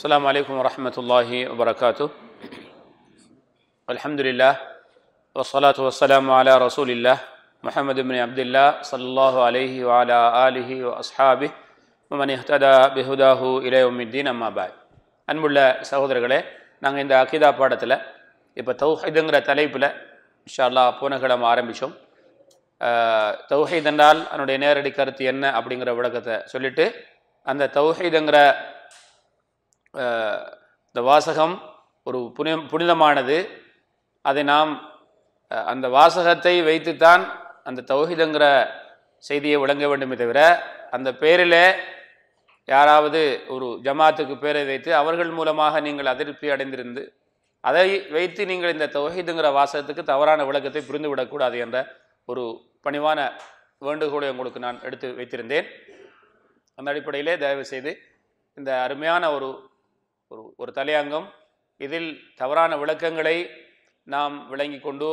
السلام عليكم ورحمة الله وبركاته الحمد لله والصلاة والسلام على رسول الله محمد بن عبد الله صلى الله عليه وعلى آله وأصحابه ومن اهتدى بهداه إلى يوم الدين أما بعد அன்புள்ள சகோதரர்களே நாங்கள் இந்த அகிதா பாடத்தில் இப்போ தௌஹீதுங்கிற தலைப்பில் இன்ஷால்லா பூனகிழமை ஆரம்பித்தோம் தௌஹீத் என்றால் அதனுடைய நேரடி கருத்து என்ன அப்படிங்கிற விளக்கத்தை சொல்லிவிட்டு அந்த தௌஹீதுங்கிற இந்த வாசகம் ஒரு புனி புனிதமானது அதை நாம் அந்த வாசகத்தை வைத்துத்தான் அந்த தௌஹிதங்கிற செய்தியை விளங்க வேண்டுமே தவிர அந்த பேரில் யாராவது ஒரு ஜமாத்துக்கு பேரை வைத்து அவர்கள் மூலமாக நீங்கள் அதிருப்தி அடைந்திருந்து அதை வைத்து நீங்கள் இந்த தொகைதுங்கிற வாசகத்துக்கு தவறான விளக்கத்தை புரிந்துவிடக்கூடாது என்ற ஒரு பணிவான வேண்டுகோளை உங்களுக்கு நான் எடுத்து வைத்திருந்தேன் அந்த அடிப்படையிலே தயவு செய்து இந்த அருமையான ஒரு ஒரு ஒரு தலையங்கம் இதில் தவறான விளக்கங்களை நாம் விளங்கி கொண்டு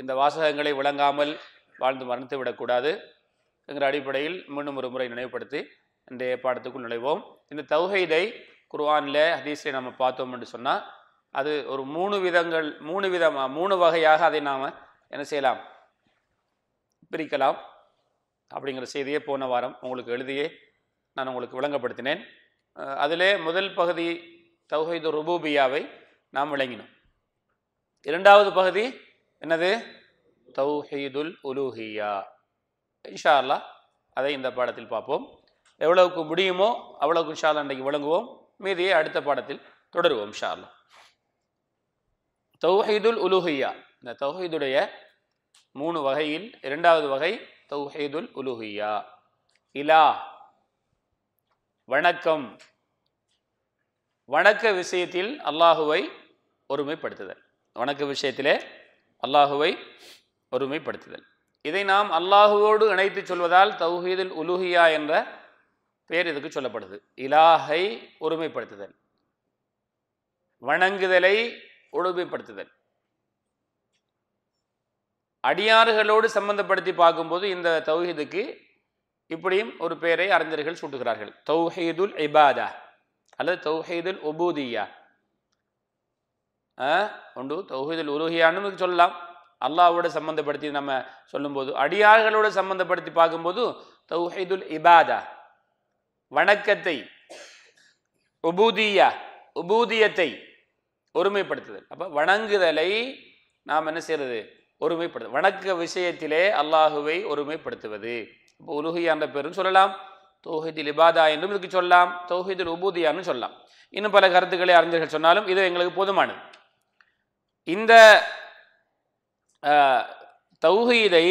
இந்த வாசகங்களை விளங்காமல் வாழ்ந்து மறந்து விடக்கூடாது என்கிற அடிப்படையில் மீண்டும் ஒரு முறை நினைவுபடுத்தி இந்த பாடத்துக்குள் நுழைவோம் இந்த தௌஹைதை குர்வானில் ஹதீஸை நம்ம பார்த்தோம் என்று சொன்னால் அது ஒரு மூணு விதங்கள் மூணு விதமாக மூணு வகையாக அதை நாம் என்ன செய்யலாம் பிரிக்கலாம் அப்படிங்கிற செய்தியை போன வாரம் உங்களுக்கு எழுதியே நான் உங்களுக்கு விளங்கப்படுத்தினேன் அதிலே முதல் பகுதி தௌஹீது ருபூபியாவை நாம் விளங்கினோம் இரண்டாவது பகுதி என்னது தௌஹீதுல் உலூஹியா இன்ஷா அல்லா அதை இந்த பாடத்தில் பார்ப்போம் எவ்வளவுக்கு முடியுமோ அவ்வளவுக்கு இன்ஷா அல்லா இன்றைக்கு விளங்குவோம் மீதியை அடுத்த பாடத்தில் தொடருவோம் இன்ஷா அல்லா தௌஹீதுல் உலுஹியா இந்த தௌஹீதுடைய மூணு வகையில் இரண்டாவது வகை தௌஹீதுல் உலுஹியா இலா வணக்கம் வணக்க விஷயத்தில் அல்லாஹுவை ஒருமைப்படுத்துதல் வணக்க விஷயத்திலே அல்லாஹுவை ஒருமைப்படுத்துதல் இதை நாம் அல்லாஹுவோடு இணைத்து சொல்வதால் தௌஹீதில் உலுஹியா என்ற பெயர் இதுக்கு சொல்லப்படுது இலாஹை ஒருமைப்படுத்துதல் வணங்குதலை ஒழுமைப்படுத்துதல் அடியாறுகளோடு சம்பந்தப்படுத்தி பார்க்கும்போது இந்த தௌஹீதுக்கு இப்படியும் ஒரு பெயரை அறிஞர்கள் சூட்டுகிறார்கள் தௌஹீதுல் இபாதா அல்லது தௌஹீதுல் ஒபூதியா உண்டு தௌஹீதுல் உருஹியான்னு சொல்லலாம் அல்லாஹோட சம்மந்தப்படுத்தி நம்ம சொல்லும்போது அடியார்களோடு சம்மந்தப்படுத்தி பார்க்கும்போது தௌஹீதுல் இபாதா வணக்கத்தை உபூதியா உபூதியத்தை ஒருமைப்படுத்துதல் அப்போ வணங்குதலை நாம் என்ன செய்கிறது ஒருமைப்படுத்து வணக்க விஷயத்திலே அல்லாஹுவை ஒருமைப்படுத்துவது இப்போ உலுகி என்ற பேரும் சொல்லலாம் தௌஹித் இபாதா என்றும் இதுக்கு சொல்லலாம் தௌஹிதில் உபூதியான்னு சொல்லலாம் இன்னும் பல கருத்துக்களை அறிஞர்கள் சொன்னாலும் இது எங்களுக்கு போதுமானது இந்த தௌஹீதை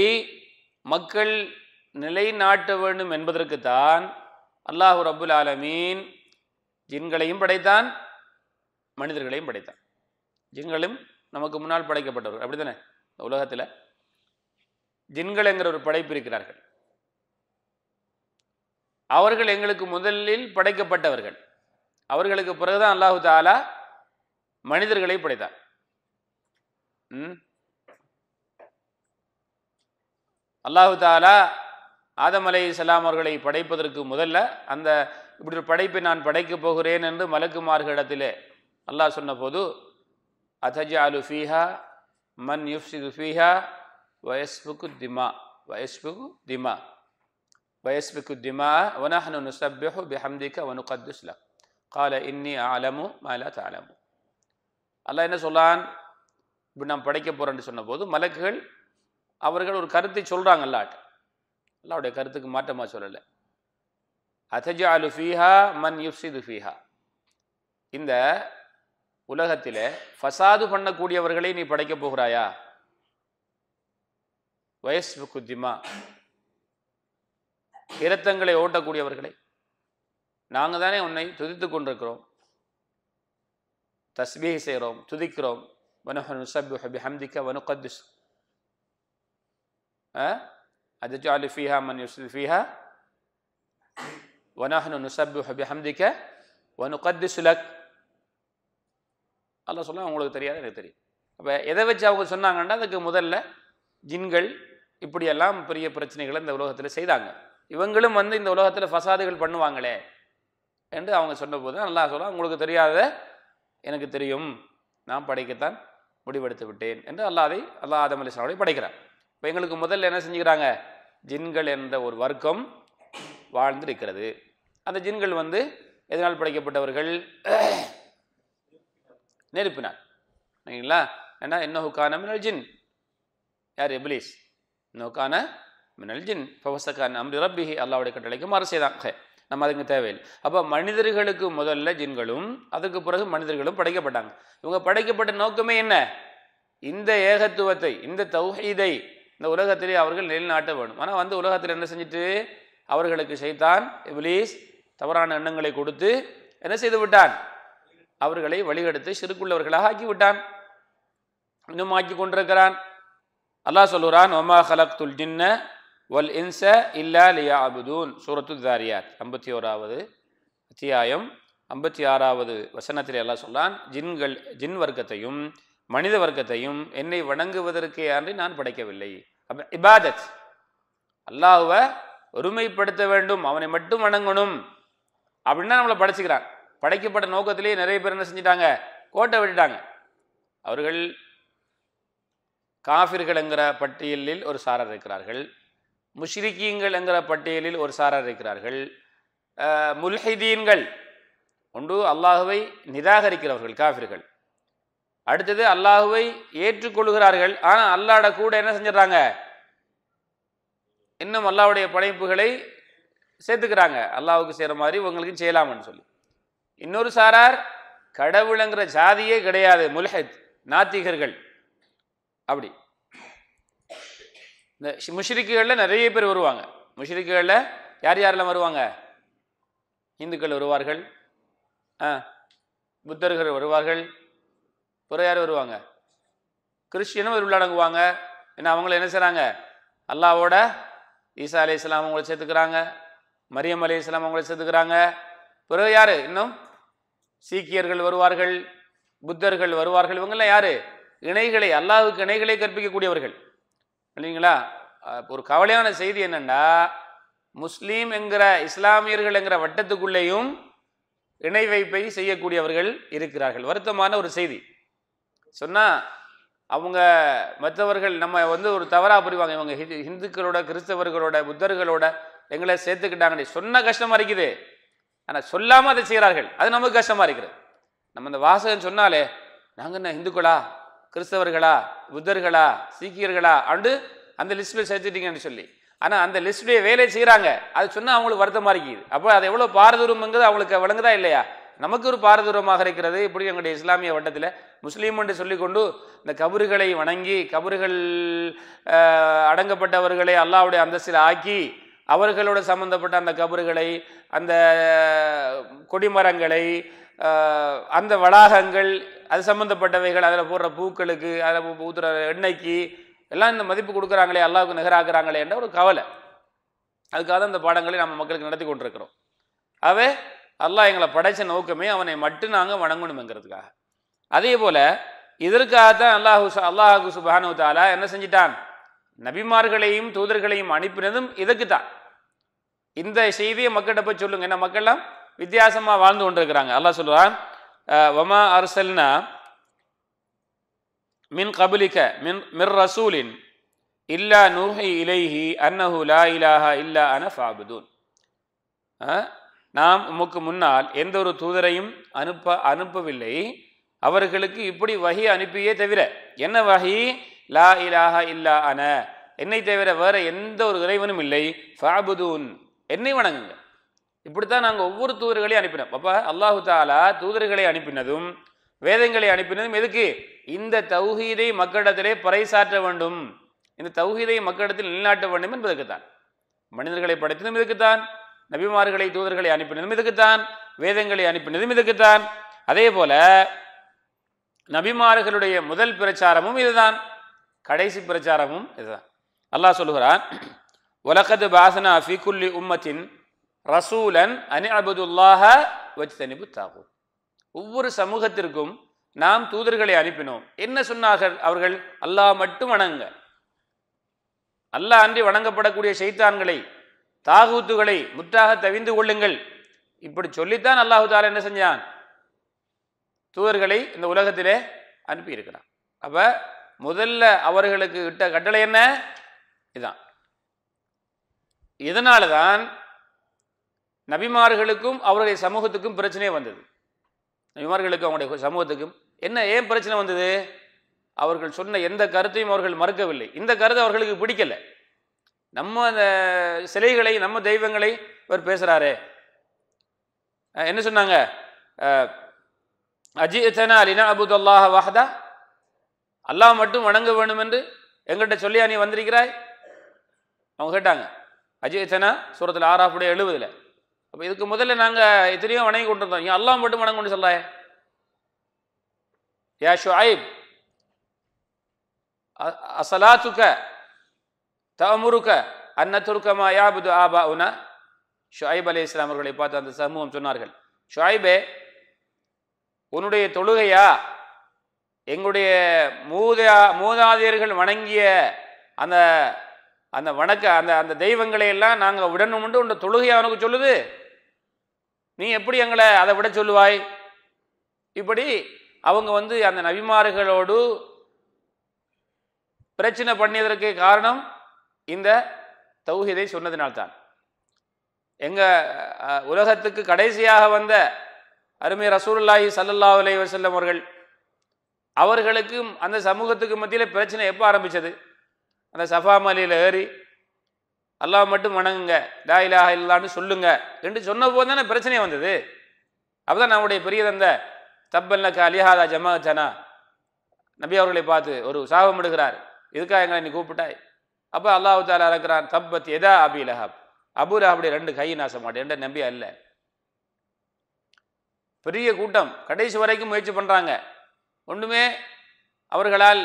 மக்கள் நிலைநாட்ட வேண்டும் என்பதற்குத்தான் அல்லாஹு ரபுல் ஆலமீன் ஜின்களையும் படைத்தான் மனிதர்களையும் படைத்தான் ஜின்களும் நமக்கு முன்னால் படைக்கப்பட்டவர்கள் அப்படி தானே உலகத்தில் ஜின்கள் என்கிற ஒரு படைப்பு இருக்கிறார்கள் அவர்கள் எங்களுக்கு முதலில் படைக்கப்பட்டவர்கள் அவர்களுக்கு பிறகுதான் அல்லாஹு தாலா மனிதர்களை படைத்தார் அல்லாஹு தாலா ஆதம் அலை இஸ்லாம் அவர்களை படைப்பதற்கு முதல்ல அந்த இப்படி ஒரு படைப்பை நான் படைக்கப் போகிறேன் என்று மலக்குமார்களிடத்திலே அல்லாஹ் சொன்ன போது அதஜ அலு ஃபீஹா மன் சிது ஃபீஹா வயஸ்புக்கு திமா வயஸ்புக்கு திமா ويسفك الدماء ونحن نسبح بحمدك ونقدس لك قال இன்னி அலமு மாலா தாலமு அல்லாஹ் என்ன சொல்லான் இப்படி நாம் படைக்க போகிறோன்னு சொன்னபோது மலக்குகள் அவர்கள் ஒரு கருத்தை சொல்கிறாங்க அல்லாட் அல்லாவுடைய கருத்துக்கு மாற்றமா சொல்லலை அத்தஜ அலு ஃபீஹா மன் யுப்சிது ஃபீஹா இந்த உலகத்தில் ஃபசாது பண்ணக்கூடியவர்களை நீ படைக்க போகிறாயா வயசு குத்திமா இரத்தங்களை ஓட்டக்கூடியவர்களை நாங்கள் தானே உன்னை துதித்து கொண்டிருக்கிறோம் தஸ்பீஹ் செய்கிறோம் துதிக்கிறோம் வனுஹனு சபு ஹபி ஹம்திக்க வனு கத்துஸ் அதுஜாலு ஃபீஹா மன் யுஸ்லி ஃபீஹா வனஹனு நுசப்பு ஹபி ஹம்திக்க வனு கத்து சுலக் அல்ல சொல்ல உங்களுக்கு தெரியாது எனக்கு தெரியும் அப்போ எதை வச்சு அவங்க சொன்னாங்கன்னா அதுக்கு முதல்ல ஜின்கள் இப்படியெல்லாம் பெரிய பிரச்சனைகளை இந்த உலகத்தில் செய்தாங்க இவங்களும் வந்து இந்த உலகத்தில் ஃபசாதுகள் பண்ணுவாங்களே என்று அவங்க சொன்னபோது நல்லா சொல்லலாம் உங்களுக்கு தெரியாத எனக்கு தெரியும் நான் படைக்கத்தான் முடிவெடுத்து விட்டேன் என்று அல்லாதை அல்லா ஆதம் அலி சாலை படைக்கிறார் இப்போ எங்களுக்கு முதல்ல என்ன செஞ்சுக்கிறாங்க ஜின்கள் என்ற ஒரு வர்க்கம் வாழ்ந்திருக்கிறது அந்த ஜின்கள் வந்து எதனால் படைக்கப்பட்டவர்கள் நெருப்பினார் ஓகேங்களா ஏன்னா என்ன ஹுக்கான ஜின் யார் எபிலிஸ் இன்னொக்கான மினல் ஜின் ஃபவசக்கான் அம்ரி ரப்பிஹி அல்லாவுடைய கட்டளைக்கு மாறு ஹே நம்ம அதுக்கு தேவையில்லை அப்போ மனிதர்களுக்கு முதல்ல ஜின்களும் அதுக்கு பிறகு மனிதர்களும் படைக்கப்பட்டாங்க இவங்க படைக்கப்பட்ட நோக்கமே என்ன இந்த ஏகத்துவத்தை இந்த தௌஹீதை இந்த உலகத்திலே அவர்கள் நிலைநாட்ட வேணும் ஆனால் வந்து உலகத்தில் என்ன செஞ்சுட்டு அவர்களுக்கு செய்தான் இப்லீஸ் தவறான எண்ணங்களை கொடுத்து என்ன செய்து விட்டான் அவர்களை வழிகெடுத்து சிறுக்குள்ளவர்களாக ஆக்கி விட்டான் இன்னும் ஆக்கி கொண்டிருக்கிறான் அல்லாஹ் சொல்லுறான் ஒமா ஹலக் துல் ஜின்ன வல் இன்ச இல்லா லியா அபுதூன் சூரத்து தாரியாத் ஐம்பத்தி ஓராவது அத்தியாயம் ஐம்பத்தி ஆறாவது வசனத்தில் எல்லாம் சொல்லான் ஜின்கள் ஜின் வர்க்கத்தையும் மனித வர்க்கத்தையும் என்னை வணங்குவதற்கே அன்றி நான் படைக்கவில்லை அப்போ இபாதத் அல்லாஹுவை ஒருமைப்படுத்த வேண்டும் அவனை மட்டும் வணங்கணும் அப்படின்னா நம்மளை படைச்சிக்கிறான் படைக்கப்பட்ட நோக்கத்திலேயே நிறைய பேர் என்ன செஞ்சிட்டாங்க கோட்டை விட்டுட்டாங்க அவர்கள் காஃபிர்கள்ங்கிற பட்டியலில் ஒரு சாரர் இருக்கிறார்கள் முஷ்ரிக்கீங்கள் என்கிற பட்டியலில் ஒரு சாரார் இருக்கிறார்கள் முல்ஹிதீன்கள் ஒன்று அல்லாஹுவை நிராகரிக்கிறவர்கள் காஃபிர்கள் அடுத்தது அல்லாஹுவை ஏற்றுக்கொள்கிறார்கள் ஆனால் அல்லாட கூட என்ன செஞ்சிடறாங்க இன்னும் அல்லாவுடைய படைப்புகளை சேர்த்துக்கிறாங்க அல்லாவுக்கு செய்கிற மாதிரி உங்களுக்கு செய்யலாம்னு சொல்லி இன்னொரு சாரார் கடவுளங்கிற ஜாதியே கிடையாது முல்ஹத் நாத்திகர்கள் அப்படி இந்த முஷிரிக்குகளில் நிறைய பேர் வருவாங்க முஷிரிக்குகளில் யார் யாரெல்லாம் வருவாங்க இந்துக்கள் வருவார்கள் ஆ புத்தர்கள் வருவார்கள் பிறகு யார் வருவாங்க கிறிஸ்டியனும் உள்ளடங்குவாங்க ஏன்னா அவங்கள என்ன செய்கிறாங்க அல்லாவோட ஈசா அலி இஸ்லாம் அவங்கள சேர்த்துக்கிறாங்க மரியம் அலி இஸ்லாம் அவங்கள சேர்த்துக்கிறாங்க பிறகு யார் இன்னும் சீக்கியர்கள் வருவார்கள் புத்தர்கள் வருவார்கள் இவங்கெல்லாம் யார் இணைகளை அல்லாவுக்கு இணைகளை கற்பிக்கக்கூடியவர்கள் இல்லைங்களா ஒரு கவலையான செய்தி என்னென்னா முஸ்லீம் என்கிற இஸ்லாமியர்கள் என்கிற வட்டத்துக்குள்ளேயும் இணை வைப்பை செய்யக்கூடியவர்கள் இருக்கிறார்கள் வருத்தமான ஒரு செய்தி சொன்னால் அவங்க மற்றவர்கள் நம்ம வந்து ஒரு தவறாக புரிவாங்க இவங்க ஹிந்துக்களோட கிறிஸ்தவர்களோட புத்தர்களோட எங்களை சேர்த்துக்கிட்டாங்க சொன்ன கஷ்டமாக இருக்குது ஆனால் சொல்லாமல் அதை செய்கிறார்கள் அது நமக்கு கஷ்டமாக இருக்கிறது நம்ம இந்த வாசகம் சொன்னாலே நாங்கள் என்ன இந்துக்களா கிறிஸ்தவர்களா புத்தர்களா சீக்கியர்களா அண்டு அந்த லிஸ்ட்டில் சேர்த்துட்டீங்கன்னு சொல்லி ஆனால் அந்த லிஸ்ட்டுடைய வேலையை செய்கிறாங்க அது சொன்னால் அவங்களுக்கு வருத்தமாக இருக்குது அப்போ அது எவ்வளோ பாரதூரம்ங்கிறது அவங்களுக்கு விளங்குதா இல்லையா நமக்கு ஒரு பாரதூரமாக இருக்கிறது இப்படி எங்களுடைய இஸ்லாமிய வட்டத்தில் முஸ்லீம் என்று சொல்லிக்கொண்டு இந்த கபறுகளை வணங்கி கபறுகள் அடங்கப்பட்டவர்களை அல்லாவுடைய அந்தஸ்தில் ஆக்கி அவர்களோட சம்மந்தப்பட்ட அந்த கபறுகளை அந்த கொடிமரங்களை அந்த வளாகங்கள் அது சம்மந்தப்பட்டவைகள் அதில் போடுற பூக்களுக்கு அதில் ஊற்றுற எண்ணெய்க்கு எல்லாம் இந்த மதிப்பு கொடுக்குறாங்களே அல்லாவுக்கு நிகராக்குறாங்களே என்ற ஒரு கவலை அதுக்காக தான் இந்த பாடங்களை நம்ம மக்களுக்கு நடத்தி கொண்டிருக்கிறோம் அவை அல்லாஹ் எங்களை படைத்த நோக்கமே அவனை மட்டும் நாங்கள் வணங்கணுங்கிறதுக்காக அதே போல் இதற்காகத்தான் அல்லாஹு அல்லாஹு சுபானு தாலா என்ன செஞ்சிட்டான் நபிமார்களையும் தூதர்களையும் அனுப்பினதும் இதுக்கு தான் இந்த செய்தியை மக்கள்கிட்ட போய் சொல்லுங்க என்ன மக்கள்லாம் வித்தியாசமாக வாழ்ந்து கொண்டிருக்கிறாங்க அல்லா சொல்லுவான் வமா அரசல்னா மின் கபுலிக்க மின் மிர் ரசூலின் இல்லா நூஹை இலைஹி அன்னஹு லா இலாஹா இல்லா அன ஃபாபுதூன் நாம் உமக்கு முன்னால் எந்த ஒரு தூதரையும் அனுப்ப அனுப்பவில்லை அவர்களுக்கு இப்படி வகி அனுப்பியே தவிர என்ன வகி லா இலாஹா இல்லா அன என்னை தவிர வேற எந்த ஒரு இறைவனும் இல்லை ஃபாபுதூன் என்னை வணங்குங்க இப்படித்தான் நாங்கள் ஒவ்வொரு தூதர்களையும் அனுப்பினோம் அப்போ அல்லாஹு தாலா தூதர்களை அனுப்பினதும் வேதங்களை அனுப்பினதும் எதுக்கு இந்த தௌஹீதை மக்களிடத்திலே பறைசாற்ற வேண்டும் இந்த தௌஹீதை மக்களிடத்தில் நிலைநாட்ட வேண்டும் தான் மனிதர்களை படைத்ததும் இதுக்குத்தான் நபிமார்களை தூதர்களை அனுப்பினதும் இதுக்குத்தான் வேதங்களை அனுப்பினதும் இதுக்குத்தான் அதே போல நபிமார்களுடைய முதல் பிரச்சாரமும் இதுதான் கடைசி பிரச்சாரமும் இதுதான் அல்லாஹ் சொல்லுகிறான் உலகது பாசனா ஃபிகுல்லி உம்மத்தின் ரசூலன் அனி வச்சு தனிப்பு தாகு ஒவ்வொரு சமூகத்திற்கும் நாம் தூதர்களை அனுப்பினோம் என்ன சொன்னார்கள் அவர்கள் அல்லாஹ் மட்டும் வணங்க அல்லாஹ் அன்றி வணங்கப்படக்கூடிய செய்தான்களை தாகூத்துகளை முற்றாக தவிந்து கொள்ளுங்கள் இப்படி சொல்லித்தான் அல்லாஹு தாலா என்ன செஞ்சான் தூதர்களை இந்த உலகத்திலே அனுப்பி இருக்கிறான் முதல்ல அவர்களுக்கு இட்ட கட்டளை என்ன இதுதான் இதனால தான் நபிமார்களுக்கும் அவருடைய சமூகத்துக்கும் பிரச்சனையே வந்தது நபிமார்களுக்கும் அவங்களுடைய சமூகத்துக்கும் என்ன ஏன் பிரச்சனை வந்தது அவர்கள் சொன்ன எந்த கருத்தையும் அவர்கள் மறுக்கவில்லை இந்த கருத்து அவர்களுக்கு பிடிக்கலை நம்ம அந்த சிலைகளை நம்ம தெய்வங்களை இவர் பேசுகிறாரே என்ன சொன்னாங்க அஜி அலினா அபுத் வஹதா அல்லாஹ் மட்டும் வணங்க வேண்டும் என்று எங்கள்கிட்ட சொல்லியா நீ வந்திருக்கிறாய் அவங்க கேட்டாங்க அஜி சூரத்தில் ஆறாப்புடைய எழுபதில் அப்போ இதுக்கு முதல்ல நாங்கள் எத்தனையோ வணங்கி கொண்டிருந்தோம் ஏன் அல்லாஹ் மட்டும் வணங்க கொண்டு சொல்லாய் யா ஷுஐப் அசலாத்துக்க தமுருக்க அன்னத்துருக்கமா யாபுது ஆபா உனா ஷுஐப் அலி இஸ்லாம் அவர்களை பார்த்து அந்த சமூகம் சொன்னார்கள் ஷுஐபே உன்னுடைய தொழுகையா எங்களுடைய மூதா மூதாதையர்கள் வணங்கிய அந்த அந்த வணக்க அந்த அந்த தெய்வங்களை எல்லாம் நாங்கள் விடணும் உண்டு உண்ட தொழுகை அவனுக்கு சொல்லுது நீ எப்படி எங்களை அதை விட சொல்லுவாய் இப்படி அவங்க வந்து அந்த நபிமார்களோடு பிரச்சனை பண்ணியதற்கு காரணம் இந்த தௌஹிதை சொன்னதினால்தான் எங்கள் உலகத்துக்கு கடைசியாக வந்த அருமை ரசூல்லாஹி சல்லல்லா அலை வசல்லம் அவர்கள் அவர்களுக்கும் அந்த சமூகத்துக்கு மத்தியில் பிரச்சனை எப்போ ஆரம்பித்தது அந்த சஃபா மலையில் ஏறி அல்லா மட்டும் வணங்குங்க லா இலாஹ இல்லான்னு சொல்லுங்க என்று சொன்ன போது தானே பிரச்சனையே வந்தது அப்போதான் நம்முடைய பெரிய தந்த தப்பல்ல அலிஹாதா ஜமாச்சனா நபி அவர்களை பார்த்து ஒரு சாபம் எடுக்கிறார் இதுக்காக எங்களை நீ கூப்பிட்டாய் அப்போ அல்லாஹு தாலா இருக்கிறான் தப்பத் எதா அபி லஹாப் அபு லஹாபுடைய ரெண்டு கை நாசமாட்டேன் என்ற நம்பி அல்ல பெரிய கூட்டம் கடைசி வரைக்கும் முயற்சி பண்ணுறாங்க ஒன்றுமே அவர்களால்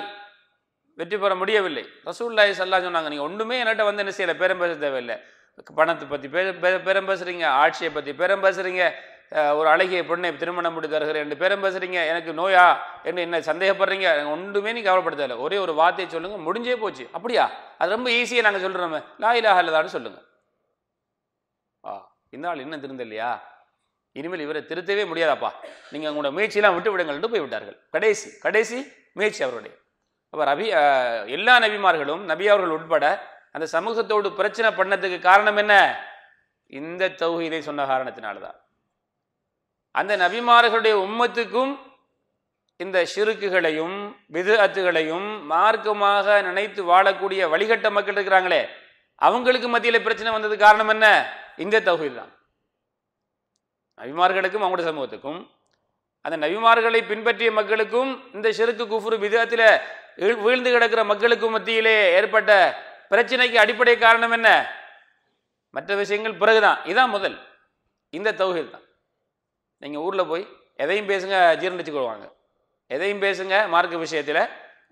வெற்றி பெற முடியவில்லை ரசூல்லாய் சல்லா சொன்னாங்க நீங்கள் ஒன்றுமே என்கிட்ட வந்து என்ன செய்யலை பேரம்பேச பேச தேவையில்லை பணத்தை பற்றி பேரம் பேசுகிறீங்க ஆட்சியை பற்றி பேரம் பேசுகிறீங்க ஒரு அழகிய பொண்ணை திருமணம் முடி தருகிறேன் ரெண்டு பேரம் பேசுகிறீங்க எனக்கு நோயா என்ன என்ன சந்தேகப்படுறீங்க ஒன்றுமே நீங்கள் கவலைப்படுத்தலை ஒரே ஒரு வார்த்தையை சொல்லுங்கள் முடிஞ்சே போச்சு அப்படியா அது ரொம்ப ஈஸியாக நாங்கள் சொல்கிறோமே லா இலாக இல்லதான்னு சொல்லுங்கள் ஆ இந்த ஆள் திருந்த இல்லையா இனிமேல் இவரை திருத்தவே முடியாதாப்பா நீங்கள் உங்களோட முயற்சியெல்லாம் விட்டு விடுங்கள்ட்டு போய்விட்டார்கள் கடைசி கடைசி முயற்சி அவருடைய அப்போ ரபி எல்லா நபிமார்களும் நபி அவர்கள் உட்பட அந்த சமூகத்தோடு பிரச்சனை பண்ணதுக்கு காரணம் என்ன இந்த தௌஹீதை சொன்ன காரணத்தினால்தான் அந்த நபிமார்களுடைய உம்மத்துக்கும் இந்த சிறுக்குகளையும் விது அத்துகளையும் மார்க்கமாக நினைத்து வாழக்கூடிய வழிகட்ட மக்கள் இருக்கிறாங்களே அவங்களுக்கு மத்தியில் பிரச்சனை வந்தது காரணம் என்ன இந்த தொகுதி தான் நபிமார்களுக்கும் அவங்களுடைய சமூகத்துக்கும் அந்த நபிமார்களை பின்பற்றிய மக்களுக்கும் இந்த சிறுக்கு குஃபுரு விதத்தில் வீழ்ந்து கிடக்கிற மக்களுக்கு மத்தியிலே ஏற்பட்ட பிரச்சனைக்கு அடிப்படை காரணம் என்ன மற்ற விஷயங்கள் பிறகுதான் இதான் முதல் இந்த தௌஹில் தான் நீங்கள் ஊரில் போய் எதையும் பேசுங்க ஜீரணித்து கொள்வாங்க எதையும் பேசுங்க மார்க்க விஷயத்தில்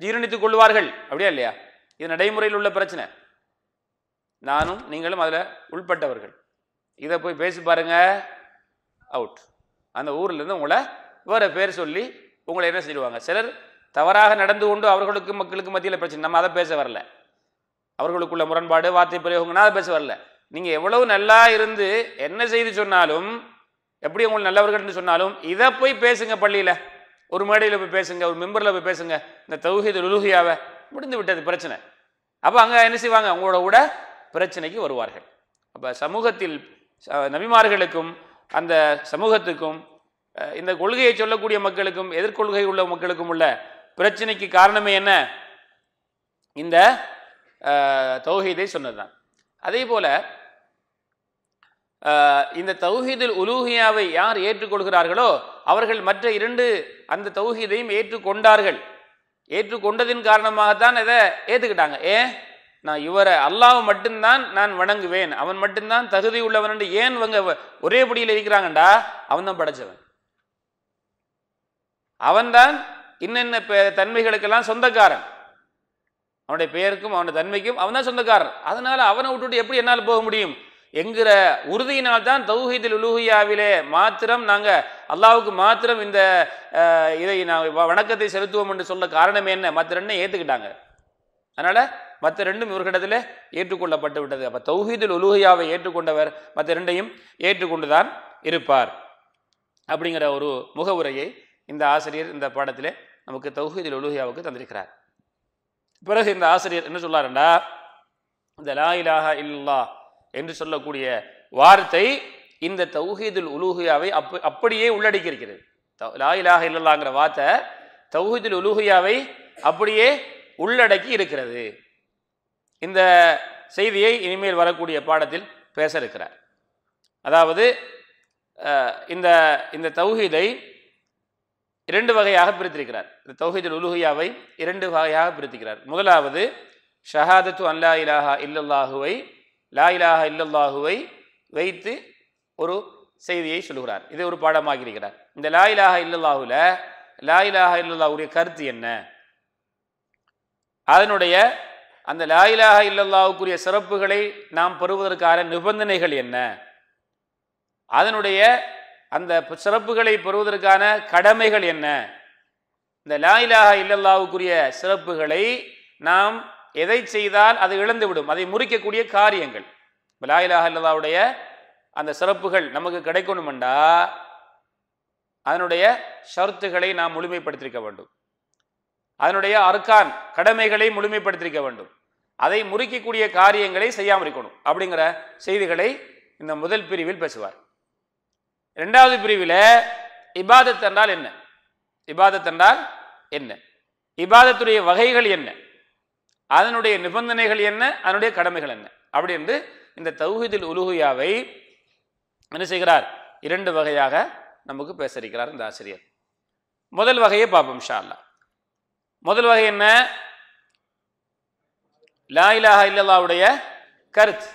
ஜீரணித்து கொள்வார்கள் அப்படியா இல்லையா இது நடைமுறையில் உள்ள பிரச்சனை நானும் நீங்களும் அதில் உள்பட்டவர்கள் இதை போய் பேசி பாருங்க அவுட் அந்த ஊர்லேருந்து உங்களை வேறு பேர் சொல்லி உங்களை என்ன செய்வாங்க சிலர் தவறாக நடந்து கொண்டு அவர்களுக்கும் மக்களுக்கு மத்தியில் பிரச்சனை நம்ம அதை பேச வரல அவர்களுக்குள்ள முரண்பாடு வார்த்தை பிரயோகங்கள்னா அதை பேச வரல நீங்கள் எவ்வளவு நல்லா இருந்து என்ன செய்து சொன்னாலும் எப்படி உங்களுக்கு நல்லவர்கள்னு சொன்னாலும் இதை போய் பேசுங்க பள்ளியில் ஒரு மேடையில் போய் பேசுங்க ஒரு மெம்பரில் போய் பேசுங்க இந்த தௌஹித் லுலுகியாவை முடிந்து விட்டது பிரச்சனை அப்போ அங்கே என்ன செய்வாங்க அவங்களோட கூட பிரச்சனைக்கு வருவார்கள் அப்போ சமூகத்தில் நபிமார்களுக்கும் அந்த சமூகத்துக்கும் இந்த கொள்கையை சொல்லக்கூடிய மக்களுக்கும் எதிர்கொள்கை உள்ள மக்களுக்கும் உள்ள பிரச்சனைக்கு காரணமே என்ன இந்த தௌஹீதை சொன்னது தான் அதே போல் இந்த தௌஹீதில் உலூஹியாவை யார் ஏற்றுக்கொள்கிறார்களோ அவர்கள் மற்ற இரண்டு அந்த தௌஹீதையும் ஏற்றுக்கொண்டார்கள் ஏற்றுக்கொண்டதின் காரணமாகத்தான் இதை ஏற்றுக்கிட்டாங்க ஏ நான் இவரை அல்லாவை மட்டும்தான் நான் வணங்குவேன் அவன் மட்டும்தான் தகுதி உள்ளவன் என்று ஏன் இவங்க ஒரே படியில் இருக்கிறாங்கண்டா அவன் தான் படைச்சவன் அவன்தான் இன்னென்ன தன்மைகளுக்கெல்லாம் சொந்தக்காரன் அவனுடைய பெயருக்கும் அவனுடைய தன்மைக்கும் அவன் தான் சொந்தக்காரன் அதனால் அவனை விட்டுட்டு எப்படி என்னால் போக முடியும் என்கிற உறுதியினால் தான் தௌஹீதில் உலூஹியாவிலே மாத்திரம் நாங்கள் அல்லாவுக்கு மாத்திரம் இந்த இதை நான் வணக்கத்தை செலுத்துவோம் என்று சொல்ல காரணம் என்ன மற்ற ரெண்டும் ஏற்றுக்கிட்டாங்க அதனால் மற்ற ரெண்டும் இவர்களிடத்தில் ஏற்றுக்கொள்ளப்பட்டு விட்டது அப்போ தௌஹீதில் உலூஹியாவை ஏற்றுக்கொண்டவர் மற்ற ரெண்டையும் ஏற்றுக்கொண்டு தான் இருப்பார் அப்படிங்கிற ஒரு முகவுரையை இந்த ஆசிரியர் இந்த பாடத்தில் நமக்கு தௌஹீதில் ஒலுஹியாவுக்கு தந்திருக்கிறார் பிறகு இந்த ஆசிரியர் என்ன சொல்லாருண்டா இந்த லா இலாஹா இல்லா என்று சொல்லக்கூடிய வார்த்தை இந்த தௌஹீதுல் உலுகியாவை அப்ப அப்படியே உள்ளடக்கி இருக்கிறது லா இலாஹ இல்லல்லாங்கிற வார்த்தை தௌஹீதுல் உலுகியாவை அப்படியே உள்ளடக்கி இருக்கிறது இந்த செய்தியை இனிமேல் வரக்கூடிய பாடத்தில் பேச இருக்கிறார் அதாவது இந்த இந்த தௌஹீதை இரண்டு வகையாக பிரித்திருக்கிறார் இந்த தௌஹிதுல் உலுஹியாவை இரண்டு வகையாக பிரித்திருக்கிறார் முதலாவது ஷஹாதத்து அல்லா இலாஹா இல்லல்லாஹுவை லா இலாஹா இல்லல்லாஹுவை வைத்து ஒரு செய்தியை சொல்கிறார் இது ஒரு பாடமாக இருக்கிறார் இந்த லா இலாஹா இல்லல்லாஹுல லா இலாஹா இல்லல்லாஹுடைய கருத்து என்ன அதனுடைய அந்த லா இலாஹா இல்லல்லாவுக்குரிய சிறப்புகளை நாம் பெறுவதற்கான நிபந்தனைகள் என்ன அதனுடைய அந்த சிறப்புகளை பெறுவதற்கான கடமைகள் என்ன இந்த லாயிலாக இல்லல்லாவுக்குரிய சிறப்புகளை நாம் எதை செய்தால் அது இழந்துவிடும் அதை முறிக்கக்கூடிய காரியங்கள் இப்போ லாயிலாக இல்லல்லாவுடைய அந்த சிறப்புகள் நமக்கு கிடைக்கணுமெண்டா அதனுடைய ஷருத்துகளை நாம் முழுமைப்படுத்திருக்க வேண்டும் அதனுடைய அர்கான் கடமைகளை முழுமைப்படுத்திருக்க வேண்டும் அதை முறிக்கக்கூடிய காரியங்களை செய்யாமல் இருக்கணும் அப்படிங்கிற செய்திகளை இந்த முதல் பிரிவில் பேசுவார் ரெண்டாவது பிரிவில் இபாதத் என்றால் என்ன இபாதத் என்றால் என்ன இபாதத்துடைய வகைகள் என்ன அதனுடைய நிபந்தனைகள் என்ன அதனுடைய கடமைகள் என்ன அப்படி என்று இந்த தௌஹிதில் உலுகுயாவை என்ன செய்கிறார் இரண்டு வகையாக நமக்கு பேசறிக்கிறார் இந்த ஆசிரியர் முதல் வகையை பார்ப்போம் ஷால்லா முதல் வகை என்ன லா இல்லல்லாவுடைய கருத்து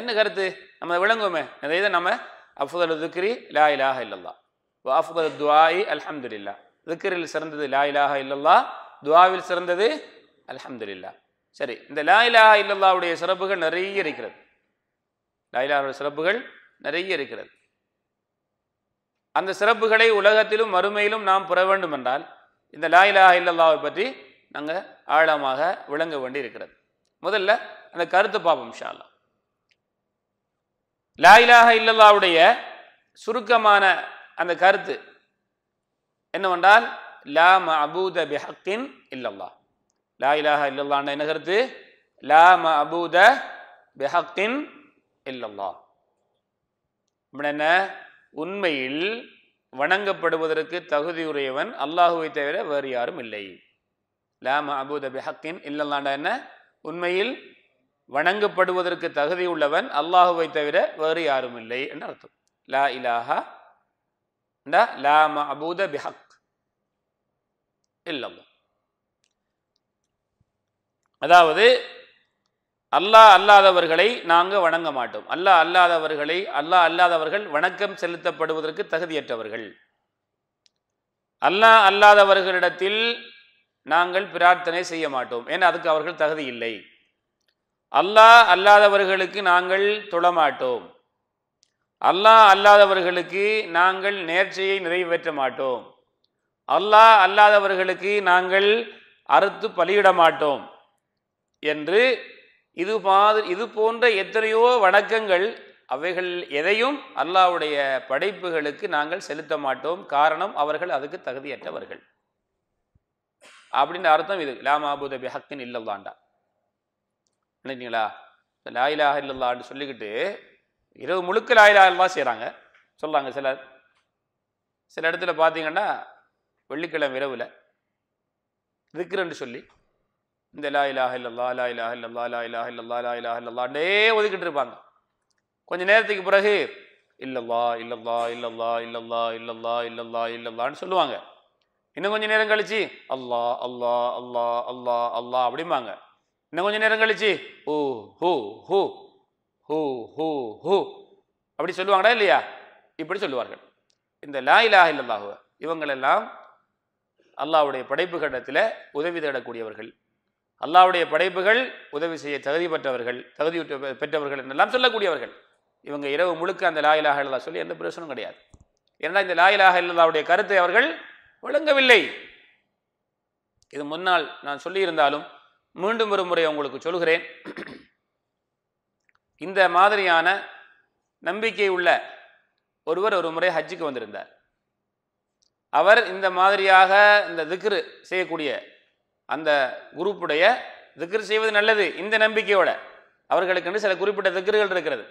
என்ன கருத்து நம்ம விளங்குவோமே இதை நம்ம அஃபுதல் திக்ரி லா இலாஹ இல்லல்லா வ அஃபுதல் துவாயி இல்லா திக்ரில் சிறந்தது லா இலாஹ இல்லல்லா துவாவில் சிறந்தது இல்லா சரி இந்த லா இலாஹா இல்லல்லாவுடைய சிறப்புகள் நிறைய இருக்கிறது லா இலாஹுடைய சிறப்புகள் நிறைய இருக்கிறது அந்த சிறப்புகளை உலகத்திலும் மறுமையிலும் நாம் புற வேண்டும் என்றால் இந்த லா இலாஹா இல்லல்லாவை பற்றி நாங்கள் ஆழமாக விளங்க வேண்டி இருக்கிறது முதல்ல அந்த கருத்து பார்ப்போம் ஷாலா லாயிலாக இல்லல்லாவுடைய சுருக்கமான அந்த கருத்து என்னவென்றால் லா அபூத பிஹக்கின் இல்லல்லா லாயிலாக இலாஹ இல்லல்லான்னு என்ன கருத்து லா அபூத பிஹக்கின் இல்லல்லா என்ன உண்மையில் வணங்கப்படுவதற்கு தகுதியுடையவன் அல்லாஹுவை தவிர வேறு யாரும் இல்லை லா அபூத பிஹக்கின் இல்லல்லாண்டா என்ன உண்மையில் வணங்கப்படுவதற்கு தகுதி உள்ளவன் அல்லாஹுவை தவிர வேறு யாரும் இல்லை என்று அர்த்தம் லா இலாஹா லா மபூத பிஹக் இல்லல்லா அதாவது அல்லாஹ் அல்லாதவர்களை நாங்கள் வணங்க மாட்டோம் அல்லாஹ் அல்லாதவர்களை அல்லாஹ் அல்லாதவர்கள் வணக்கம் செலுத்தப்படுவதற்கு தகுதியற்றவர்கள் அல்லாஹ் அல்லாதவர்களிடத்தில் நாங்கள் பிரார்த்தனை செய்ய மாட்டோம் ஏன்னா அதுக்கு அவர்கள் தகுதி இல்லை அல்லாஹ் அல்லாதவர்களுக்கு நாங்கள் தொழமாட்டோம் அல்லாஹ் அல்லாதவர்களுக்கு நாங்கள் நேர்ச்சையை நிறைவேற்ற மாட்டோம் அல்லாஹ் அல்லாதவர்களுக்கு நாங்கள் அறுத்து பலியிட மாட்டோம் என்று இது மாதிரி இது போன்ற எத்தனையோ வணக்கங்கள் அவைகள் எதையும் அல்லாவுடைய படைப்புகளுக்கு நாங்கள் செலுத்த மாட்டோம் காரணம் அவர்கள் அதுக்கு தகுதியற்றவர்கள் அப்படின்னு அர்த்தம் இது லாமாபுத பிஹக்கின் இல்லவாண்டா நினைக்கிறீங்களா இந்த லாயிலாக இல்லல்லான்னு சொல்லிக்கிட்டு இரவு முழுக்க லாயிலாக இல்லா செய்கிறாங்க சொல்கிறாங்க சிலர் சில இடத்துல பார்த்தீங்கன்னா வெள்ளிக்கிழமை இரவில் இருக்கிறன்னு சொல்லி இந்த லா இலாக இல்லல்லா லா இலாக இல்லல்லா லா இலாக இல்லல்லா லா இலாக இல்லல்லாண்டே ஒதுக்கிட்டு இருப்பாங்க கொஞ்சம் நேரத்துக்கு பிறகு இல்லல்லா இல்லல்லா இல்லல்லா இல்லல்லா இல்லல்லா இல்லல்லா இல்லல்லான்னு சொல்லுவாங்க இன்னும் கொஞ்சம் நேரம் கழிச்சு அல்லா அல்லா அல்லா அல்லா அல்லா அப்படிம்பாங்க இன்னும் கொஞ்சம் நேரம் கழிச்சு ஓ ஹோ ஹோ ஹோ ஹோ ஹோ அப்படி சொல்லுவாங்களா இல்லையா இப்படி சொல்லுவார்கள் இந்த லா இலா இல்லாஹுவ இவங்களெல்லாம் அல்லாவுடைய கட்டத்தில் உதவி தேடக்கூடியவர்கள் அல்லாவுடைய படைப்புகள் உதவி செய்ய தகுதி பெற்றவர்கள் தகுதியுற்ற பெற்றவர்கள் என்றெல்லாம் சொல்லக்கூடியவர்கள் இவங்க இரவு முழுக்க அந்த லா இலாக இல்லா சொல்லி எந்த பிரச்சனையும் கிடையாது ஏன்னா இந்த லா இலாக இல்லாவுடைய கருத்தை அவர்கள் விளங்கவில்லை இது முன்னால் நான் சொல்லியிருந்தாலும் மீண்டும் ஒரு முறை உங்களுக்கு சொல்கிறேன் இந்த மாதிரியான நம்பிக்கை உள்ள ஒருவர் ஒரு முறை ஹஜ்ஜுக்கு வந்திருந்தார் அவர் இந்த மாதிரியாக இந்த திக்ரு செய்யக்கூடிய அந்த குரூப்புடைய திக்ரு செய்வது நல்லது இந்த நம்பிக்கையோட அவர்களுக்கென்று சில குறிப்பிட்ட திக்ருகள் இருக்கிறது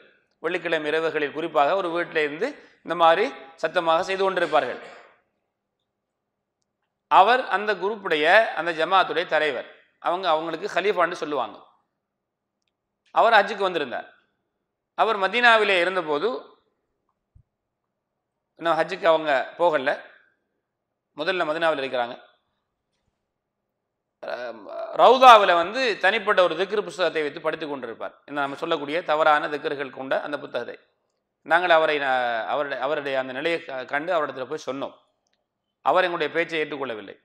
வெள்ளிக்கிழமை இரவுகளில் குறிப்பாக ஒரு வீட்டில் இருந்து இந்த மாதிரி சத்தமாக செய்து கொண்டிருப்பார்கள் அவர் அந்த குரூப்புடைய அந்த ஜமாத்துடைய தலைவர் அவங்க அவங்களுக்கு ஹலீஃபான்னு சொல்லுவாங்க அவர் ஹஜ்ஜுக்கு வந்திருந்தார் அவர் மதீனாவிலே இருந்தபோது இன்னும் ஹஜ்ஜுக்கு அவங்க போகலை முதல்ல மதினாவில் இருக்கிறாங்க ரவுதாவில் வந்து தனிப்பட்ட ஒரு திக்ரு புஸ்தகத்தை வைத்து படித்து கொண்டிருப்பார் என்ன நம்ம சொல்லக்கூடிய தவறான திக்கர்கள் கொண்ட அந்த புத்தகத்தை நாங்கள் அவரை அவருடைய அவருடைய அந்த நிலையை கண்டு அவரிடத்தில் போய் சொன்னோம் அவர் எங்களுடைய பேச்சை ஏற்றுக்கொள்ளவில்லை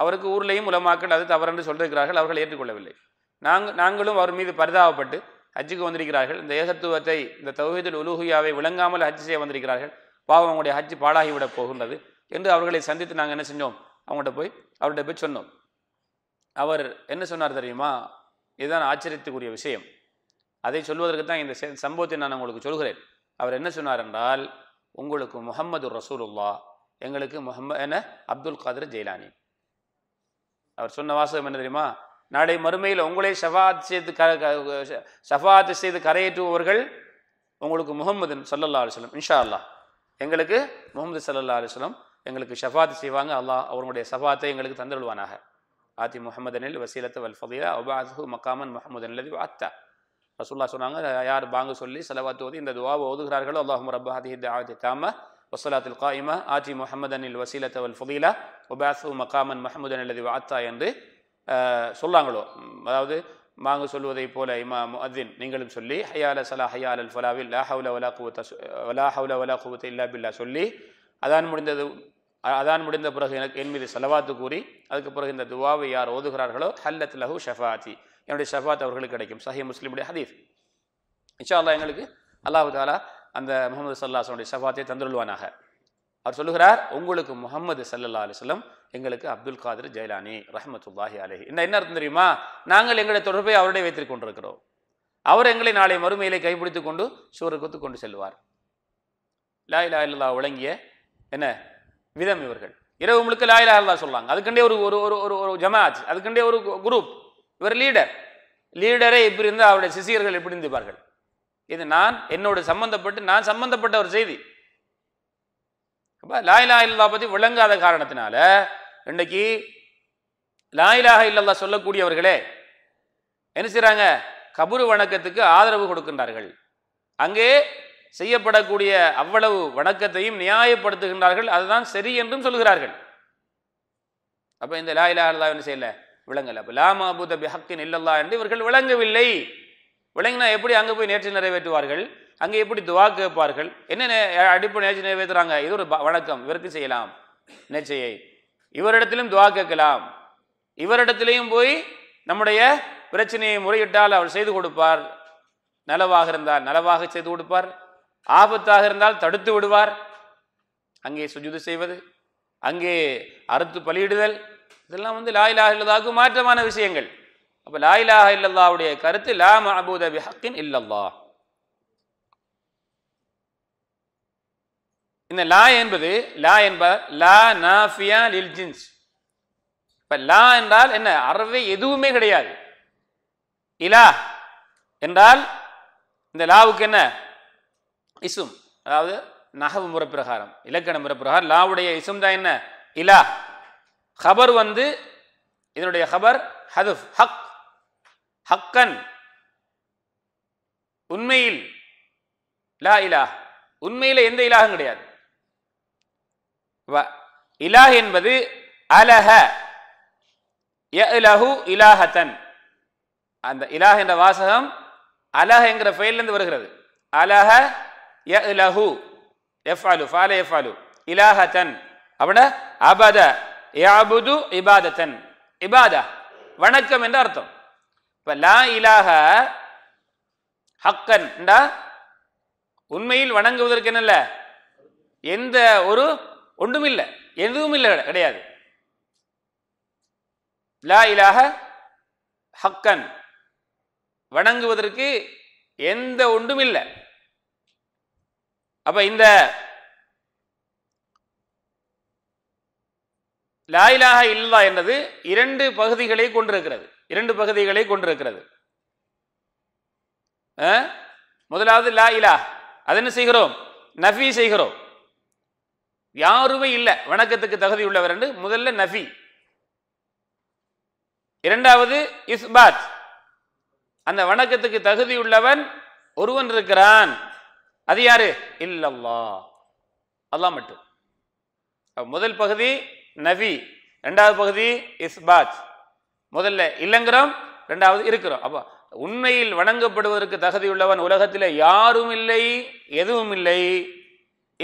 அவருக்கு ஊர்லேயும் உலமாக்கள் அது தவறென்று சொல்லிருக்கிறார்கள் அவர்கள் ஏற்றுக்கொள்ளவில்லை நாங்கள் நாங்களும் அவர் மீது பரிதாபப்பட்டு ஹஜ்ஜுக்கு வந்திருக்கிறார்கள் இந்த ஏகத்துவத்தை இந்த தௌஹீதுல் உலுஹியாவை விளங்காமல் ஹஜ் செய்ய வந்திருக்கிறார்கள் பாவம் அவங்களுடைய ஹஜ் பாழாகிவிட போகின்றது என்று அவர்களை சந்தித்து நாங்கள் என்ன செஞ்சோம் அவங்கள்ட்ட போய் அவர்கிட்ட போய் சொன்னோம் அவர் என்ன சொன்னார் தெரியுமா இதுதான் ஆச்சரியத்துக்குரிய விஷயம் அதை சொல்வதற்கு தான் இந்த சம்பவத்தை நான் உங்களுக்கு சொல்கிறேன் அவர் என்ன சொன்னார் என்றால் உங்களுக்கு முகமது ரசூலுல்லா எங்களுக்கு முகமது என அப்துல் காதர் ஜெயலானி அவர் சொன்ன வாசகம் என்ன தெரியுமா நாளை மறுமையில் உங்களை ஷஃபாத் செய்து க ஷஃபாத் செய்து கரையேற்றுபவர்கள் உங்களுக்கு முகமதுன் சல்லல்லா அலுவலம் இன்ஷா அல்லா எங்களுக்கு முகமது சல்லல்லா அலுவலம் எங்களுக்கு ஷஃபாத் செய்வாங்க அல்லாஹ் அவருடைய சஃபாத்தை எங்களுக்கு தந்துவிடுவானாக ஆதி முகமதனில் வசீலத்து வல் ஃபதீலா உபாசு மக்காமன் முகமதன் அல்லது அத்தா ரசுல்லா சொன்னாங்க யார் பாங்கு சொல்லி செலவாத்துவது இந்த துவாவை ஓதுகிறார்களோ அல்லாஹ் ரப்பா ஹதி தாம வசலாத் காயிமா ஆஜி முஹமதன் இல் வசீலத் அவல் ஃபுதீலா ஒபாசு மகாமன் மஹமுதன் அல்லது வாத்தா என்று சொல்லாங்களோ அதாவது மாங்கு சொல்லுவதைப் போல இமா முஅத்தின் நீங்களும் சொல்லி ஹயால சலா ஹயா அல் ஃபலாவில் லா ஹவுல வலா குவத்த வலா ஹவுல வலா குவத்த இல்லா பில்லா சொல்லி அதான் முடிந்தது அதான் முடிந்த பிறகு எனக்கு என் மீது செலவாத்து கூறி அதுக்கு பிறகு இந்த துவாவை யார் ஓதுகிறார்களோ ஹல்லத் லஹு ஷஃபாத்தி என்னுடைய ஷஃபாத் அவர்களுக்கு கிடைக்கும் சஹி முஸ்லீமுடைய ஹதீஃப் இன்ஷா அல்லா எங்களுக்கு அல்லாஹு தாலா அந்த முகமது சல்லாஹனுடைய சஃபாத்தை தந்துருள்வானாக அவர் சொல்லுகிறார் உங்களுக்கு முகமது சல்லா சொல்லம் எங்களுக்கு அப்துல் காதர் ஜெயலானி ரஹமத்துல்லாஹி அலஹி என்ன என்ன அர்த்தம் தெரியுமா நாங்கள் எங்களை தொடர்பை அவருடைய வைத்துக் கொண்டிருக்கிறோம் அவர் எங்களை நாளை மறுமையிலே கைப்பிடித்து கொண்டு சூரகத்து கொண்டு செல்வார் லா இலா இல்லா விளங்கிய என்ன விதம் இவர்கள் இரவு முழுக்க லா இலா இல்லா அதுக்கண்டே ஒரு ஒரு ஒரு ஒரு ஜமாத் அதுக்கண்டே ஒரு குரூப் இவர் லீடர் லீடரே இப்படி இருந்தால் அவருடைய சிசியர்கள் எப்படி இருந்திருப்பார்கள் இது நான் என்னோட சம்பந்தப்பட்டு நான் சம்பந்தப்பட்ட ஒரு செய்தி அப்போ லாயிலா இல்லா பற்றி விளங்காத காரணத்தினால இன்னைக்கு லாயிலாக இல்லல்லா சொல்லக்கூடியவர்களே என்ன செய்கிறாங்க கபுரு வணக்கத்துக்கு ஆதரவு கொடுக்கின்றார்கள் அங்கே செய்யப்படக்கூடிய அவ்வளவு வணக்கத்தையும் நியாயப்படுத்துகின்றார்கள் அதுதான் சரி என்றும் சொல்கிறார்கள் அப்போ இந்த லா இல்லா அல்லா என்ன செய்யலை விளங்கலை அப்போ பூத பி ஹக்கின் இல்லல்லா என்று இவர்கள் விளங்கவில்லை விளங்கினா எப்படி அங்கே போய் நேற்று நிறைவேற்றுவார்கள் அங்கே எப்படி துவா கேட்பார்கள் என்ன அடிப்படை நேற்று நிறைவேற்றுறாங்க இது ஒரு வணக்கம் விருத்தி செய்யலாம் நேச்சையை இவரிடத்திலும் துவா கேட்கலாம் இவரிடத்திலையும் போய் நம்முடைய பிரச்சனையை முறையிட்டால் அவர் செய்து கொடுப்பார் நலவாக இருந்தால் நலவாக செய்து கொடுப்பார் ஆபத்தாக இருந்தால் தடுத்து விடுவார் அங்கே சுஜுது செய்வது அங்கே அறுத்து பலியிடுதல் இதெல்லாம் வந்து லாயிலாகிறதாக மாற்றமான விஷயங்கள் அப்போ லா இலாஹ இல்லல்லாவுடைய கருத்து லா மஹபூத பிஹக்கின் இல்லல்லா இந்த லா என்பது லா என்ப லா நாஃபியா லில் ஜின்ஸ் இப்போ லா என்றால் என்ன அறவே எதுவுமே கிடையாது இலா என்றால் இந்த லாவுக்கு என்ன இசும் அதாவது நகவு முறை பிரகாரம் இலக்கண முறை பிரகாரம் லாவுடைய இசும் தான் என்ன இலா ஹபர் வந்து இதனுடைய ஹபர் ஹதுஃப் ஹக் ஹக்கன் உண்மையில் லா இலா உண்மையில் எந்த இலாகம் கிடையாது இலாஹ் என்பது அலஹ இலஹு இலாஹத்தன் அந்த இலாஹ் என்ற வாசகம் அலஹ என்கிற இருந்து வருகிறது அலஹ இலஹு எஃபாலு ஃபால எஃபாலு இலாஹத்தன் அப்படின்னா அபத யாபுது இபாதத்தன் இபாதா வணக்கம் என்ற அர்த்தம் இப்ப லா இலாக ஹக்கன்டா உண்மையில் வணங்குவதற்கு என்னல்ல எந்த ஒரு ஒன்றும் இல்லை எதுவும் இல்லை கிடையாது லா இலாக ஹக்கன் வணங்குவதற்கு எந்த ஒன்றும் இல்லை அப்ப இந்த லாயிலாக இல்லா என்பது இரண்டு பகுதிகளை கொண்டிருக்கிறது இரண்டு பகுதிகளை கொண்டிருக்கிறது முதலாவது லா இலா அது என்ன செய்கிறோம் நஃபி செய்கிறோம் யாருமே இல்லை வணக்கத்துக்கு தகுதி உள்ளவர் என்று முதல்ல நஃபி இரண்டாவது இஸ்பாத் அந்த வணக்கத்துக்கு தகுதி உள்ளவன் ஒருவன் இருக்கிறான் அது யாரு இல்லல்லா அல்லாஹ் மட்டும் முதல் பகுதி நபி ரெண்டாவது பகுதி இஸ்பாத் முதல்ல இல்லைங்கிறோம் ரெண்டாவது இருக்கிறோம் அப்போ உண்மையில் வணங்கப்படுவதற்கு தகுதியுள்ளவன் உலகத்தில் யாரும் இல்லை எதுவும் இல்லை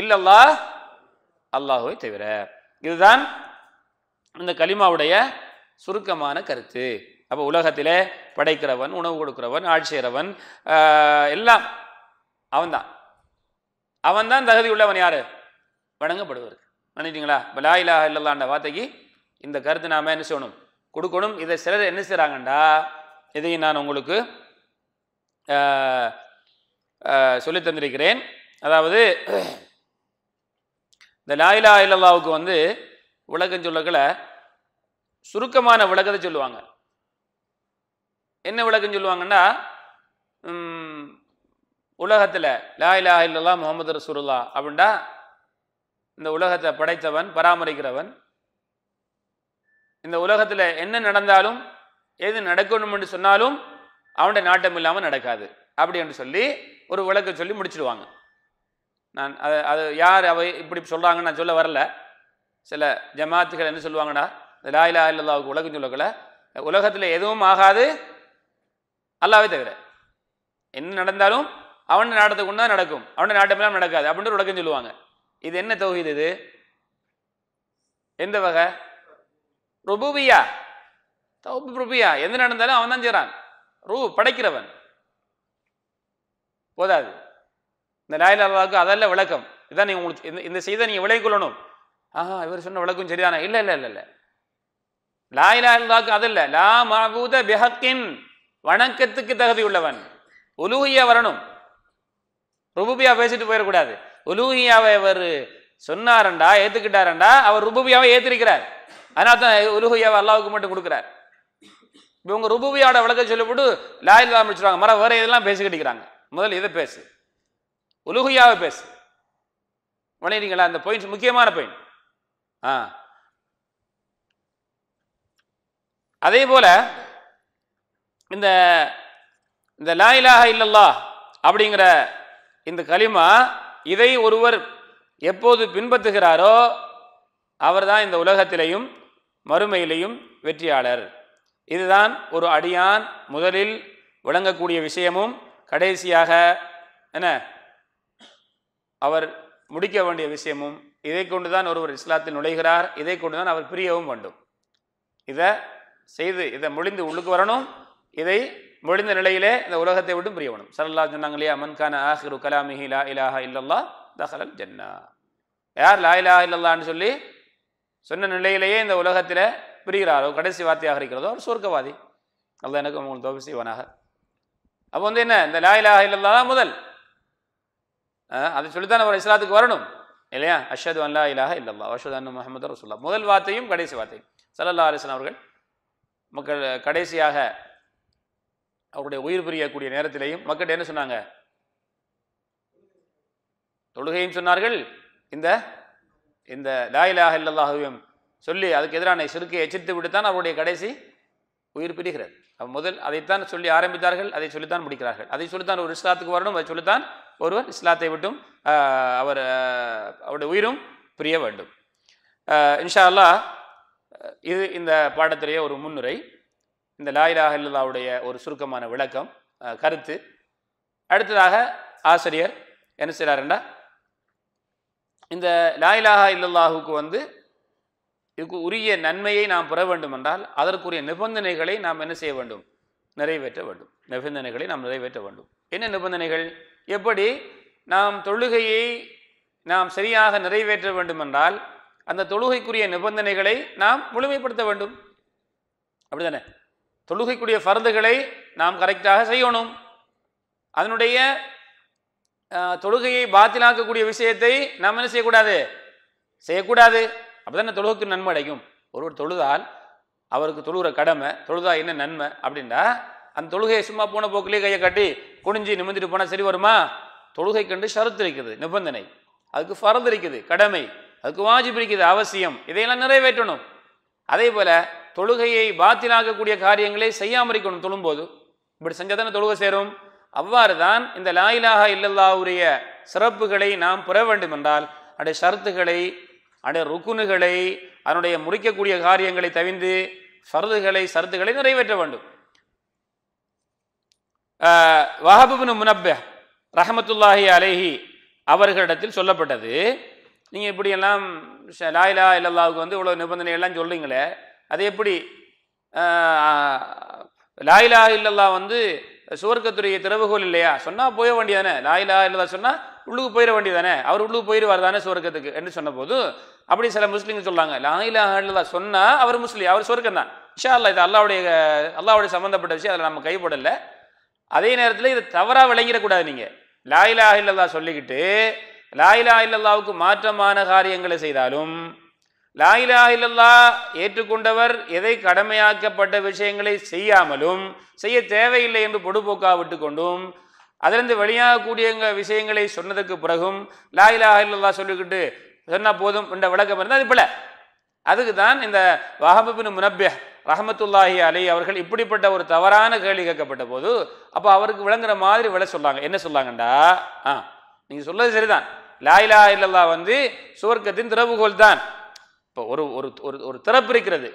இல்லல்லா அல்லாஹுவை தவிர இதுதான் இந்த களிமாவுடைய சுருக்கமான கருத்து அப்போ உலகத்தில் படைக்கிறவன் உணவு கொடுக்கிறவன் ஆட்சியறவன் எல்லாம் அவன்தான் அவன்தான் தகுதி உள்ளவன் யார் வணங்கப்படுவதற்கு பண்ணிட்டீங்களா இப்போ லா இல்லல்லான்ற வார்த்தைக்கு இந்த கருத்து நாம் என்ன செய்யணும் கொடுக்கணும் இதை சிலர் என்ன செய்கிறாங்கண்டா இதையும் நான் உங்களுக்கு சொல்லி தந்திருக்கிறேன் அதாவது இந்த லாயிலா இல்லாவுக்கு வந்து உலகம் சொல்லக்களை சுருக்கமான விளக்கத்தை சொல்லுவாங்க என்ன விளக்கம் சொல்லுவாங்கன்னா உலகத்தில் லாயிலா இல்லல்லா முகமது ரசூருல்லா அப்படின்டா இந்த உலகத்தை படைத்தவன் பராமரிக்கிறவன் இந்த உலகத்தில் என்ன நடந்தாலும் எது நடக்கணும் என்று சொன்னாலும் அவனுடைய நாட்டம் இல்லாமல் நடக்காது அப்படி என்று சொல்லி ஒரு விளக்க சொல்லி முடிச்சிடுவாங்க நான் அது அது யார் அவ இப்படி சொல்கிறாங்கன்னு நான் சொல்ல வரல சில ஜமாத்துகள் என்ன சொல்லுவாங்கடா இந்த லாயிலா இல்லாவுக்கு உலகம் சொல்லக்கலை உலகத்தில் எதுவும் ஆகாது அல்லாவே தவிர என்ன நடந்தாலும் அவன் நாட்டத்துக்கு தான் நடக்கும் நாட்டம் இல்லாமல் நடக்காது அப்படின்ற உலகம் சொல்லுவாங்க இது என்ன தொகுதி இது எந்த வகை ரூபியா தௌபு ருபியா எந்த நடந்தாலும் அவன் தான் செய்கிறான் ரூ படைக்கிறவன் போதாது இந்த லாயில் அல்லாவுக்கு விளக்கம் இதான் நீங்கள் உங்களுக்கு இந்த இந்த செய்த நீங்கள் விளை கொள்ளணும் ஆஹா இவர் சொன்ன விளக்கம் சரிதானா இல்லை இல்லை இல்லை இல்லை லாயிலா இல்லாக்கு அதில்ல லா மாபூத பிஹக்கின் வணக்கத்துக்கு தகுதி உள்ளவன் உலூஹியா வரணும் ருபுபியா பேசிட்டு போயிடக்கூடாது ஒலூகியாவை அவர் சொன்னாரண்டா ஏற்றுக்கிட்டாரண்டா அவர் ருபுபியாவை ஏற்றிருக்கிறார் அதனால தான் உலுகுயாவை அல்லாவுக்கு மட்டும் கொடுக்குறார் இவங்க ருபுவியோட விளக்க சொல்லப்பட்டு லாயில் ஆரம்பிச்சுருவாங்க முடிச்சுருவாங்க மரம் வேற இதெல்லாம் பேசிக்கிட்டிருக்கிறாங்க முதல்ல இதை பேசு உலுகுயாவை பேசு விளையிறீங்களா அந்த பாயிண்ட் முக்கியமான பாயிண்ட் ஆ அதே போல இந்த இந்த லாயிலாக இல்லல்லா அப்படிங்கிற இந்த களிமா இதை ஒருவர் எப்போது பின்பற்றுகிறாரோ அவர் தான் இந்த உலகத்திலையும் மறுமையிலையும் வெற்றியாளர் இதுதான் ஒரு அடியான் முதலில் விளங்கக்கூடிய விஷயமும் கடைசியாக என்ன அவர் முடிக்க வேண்டிய விஷயமும் இதை கொண்டு தான் ஒருவர் இஸ்லாத்தில் நுழைகிறார் இதை கொண்டு தான் அவர் பிரியவும் வேண்டும் இதை செய்து இதை முடிந்து உள்ளுக்கு வரணும் இதை முடிந்த நிலையிலே இந்த உலகத்தை விட்டும் பிரியவனும் சரல்லா சொன்னாங்க இல்லையா மன்கான ஆஹிரு கலாமிஹி லா இலாஹா இல்லல்லா தஹலல் ஜன்னா யார் லா இலாஹா இல்லல்லான்னு சொல்லி சொன்ன நிலையிலேயே இந்த உலகத்தில் பிரிகிறாரோ கடைசி வார்த்தையாக இருக்கிறதோ ஒரு சுருக்கவாதி அல்ல எனக்கு உங்களுக்கு தோப்பு செய்வானாக அப்போ வந்து என்ன இந்த லாயிலாக இல்லல்லா தான் முதல் அதை சொல்லித்தான் அவர் இஸ்லாத்துக்கு வரணும் இல்லையா அஷது அல்லா இலாக இல்லல்லா அஷது அண்ணு முகமது ரசுல்லா முதல் வார்த்தையும் கடைசி வார்த்தையும் சல்லல்லா அலிஸ்லாம் அவர்கள் மக்கள் கடைசியாக அவருடைய உயிர் பிரியக்கூடிய நேரத்திலையும் மக்கள் என்ன சொன்னாங்க தொழுகையும் சொன்னார்கள் இந்த இந்த லாயிலாக இல்லல்லாகவும் சொல்லி அதுக்கு எதிரான சிறுக்கையை எச்சரித்து விட்டுத்தான் அவருடைய கடைசி உயிர் பிரிகிறது முதல் அதைத்தான் சொல்லி ஆரம்பித்தார்கள் அதை சொல்லித்தான் முடிக்கிறார்கள் அதை சொல்லித்தான் ஒரு இஸ்லாத்துக்கு வரணும் அதை சொல்லித்தான் ஒருவர் இஸ்லாத்தை விட்டும் அவர் அவருடைய உயிரும் பிரிய வேண்டும் இன்ஷா அல்லா இது இந்த பாடத்திலேயே ஒரு முன்னுரை இந்த லாயிலாக இல்லல்லாவுடைய ஒரு சுருக்கமான விளக்கம் கருத்து அடுத்ததாக ஆசிரியர் என்ன செய்கிறாருன்னா இந்த லாயிலாகா இல்லல்லாஹுக்கு வந்து இதுக்கு உரிய நன்மையை நாம் பெற வேண்டும் என்றால் அதற்குரிய நிபந்தனைகளை நாம் என்ன செய்ய வேண்டும் நிறைவேற்ற வேண்டும் நிபந்தனைகளை நாம் நிறைவேற்ற வேண்டும் என்ன நிபந்தனைகள் எப்படி நாம் தொழுகையை நாம் சரியாக நிறைவேற்ற வேண்டும் என்றால் அந்த தொழுகைக்குரிய நிபந்தனைகளை நாம் முழுமைப்படுத்த வேண்டும் அப்படிதானே தொழுகைக்குரிய ஃபரதுகளை நாம் கரெக்டாக செய்யணும் அதனுடைய தொழுகையை பாத்திலாக்கக்கூடிய விஷயத்தை நம்ம என்ன செய்யக்கூடாது செய்யக்கூடாது அப்போ தானே நன்மை அடைக்கும் ஒருவர் தொழுதால் அவருக்கு தொழுகிற கடமை தொழுதா என்ன நன்மை அப்படின்னா அந்த தொழுகையை சும்மா போன போக்கிலே கையை கட்டி குனிஞ்சு நிமிந்துட்டு போனால் சரி வருமா தொழுகை கண்டு ஷரத்து இருக்குது நிபந்தனை அதுக்கு ஃபரது இருக்குது கடமை அதுக்கு வாஜிப் இருக்குது அவசியம் இதையெல்லாம் நிறைவேற்றணும் அதே போல் தொழுகையை பாத்திலாக்கக்கூடிய காரியங்களை செய்யாமல் இருக்கணும் தொழும்போது இப்படி செஞ்சால் தானே தொழுகை சேரும் அவ்வாறு தான் இந்த லாயிலாக இல்லல்லாவுடைய சிறப்புகளை நாம் புற வேண்டும் என்றால் அடைய ஷரத்துகளை அடைய ருக்குனுகளை அதனுடைய முடிக்கக்கூடிய காரியங்களை தவிர்ந்து சரதுகளை சரத்துகளை நிறைவேற்ற வேண்டும் வஹபுபின் முனப்ப ரஹமத்துல்லாஹி அலேஹி அவர்களிடத்தில் சொல்லப்பட்டது நீங்கள் இப்படியெல்லாம் லாயிலா இல்லல்லாவுக்கு வந்து இவ்வளோ எல்லாம் சொல்கிறீங்களே அது எப்படி லாயிலா இல்லல்லா வந்து சுவர்க்கத்துடைய திறவுகோல் இல்லையா சொன்னால் போய வேண்டியதானே லாயிலா இல்லதா சொன்னால் உள்ளுக்கு போயிட வேண்டியதானே அவர் உள்ளுக்கு போயிடுவார் தானே சுவர்க்கத்துக்கு என்று சொன்னபோது அப்படி சில முஸ்லீம்கள் சொல்லாங்க லாயிலா இல்லதா சொன்னால் அவர் முஸ்லீம் அவர் சுவர்க்கம் தான் இஷா அல்லா இது அல்லாவுடைய அல்லாவுடைய சம்மந்தப்பட்ட விஷயம் அதில் நம்ம கைப்படலை அதே நேரத்தில் இது தவறாக விளங்கிடக்கூடாது நீங்கள் லாயிலா இல்லதா சொல்லிக்கிட்டு லாயிலா இல்லதாவுக்கு மாற்றமான காரியங்களை செய்தாலும் லாயிலா ஏற்றுக்கொண்டவர் எதை கடமையாக்கப்பட்ட விஷயங்களை செய்யாமலும் செய்ய தேவையில்லை என்று பொடுபோக்கா விட்டு கொண்டும் அதிலிருந்து வெளியாகக்கூடிய விஷயங்களை சொன்னதுக்கு பிறகும் லாயிலா சொல்லிக்கிட்டு சொன்னால் போதும் என்ற விளக்கம் இருந்தால் அது பிள்ளை அதுக்கு தான் இந்த வஹபின் முனப்பிய ரஹமத்துல்லாஹி அலி அவர்கள் இப்படிப்பட்ட ஒரு தவறான கேள்வி கேட்கப்பட்ட போது அப்போ அவருக்கு விளங்குற மாதிரி விளை சொல்லாங்க என்ன சொல்லாங்கண்டா ஆ நீங்கள் சொல்றது சரிதான் லாயிலா இல்லல்லா வந்து சுவர்க்கத்தின் திறவுகோல் தான் இப்போ ஒரு ஒரு ஒரு ஒரு திறப்பு இருக்கிறது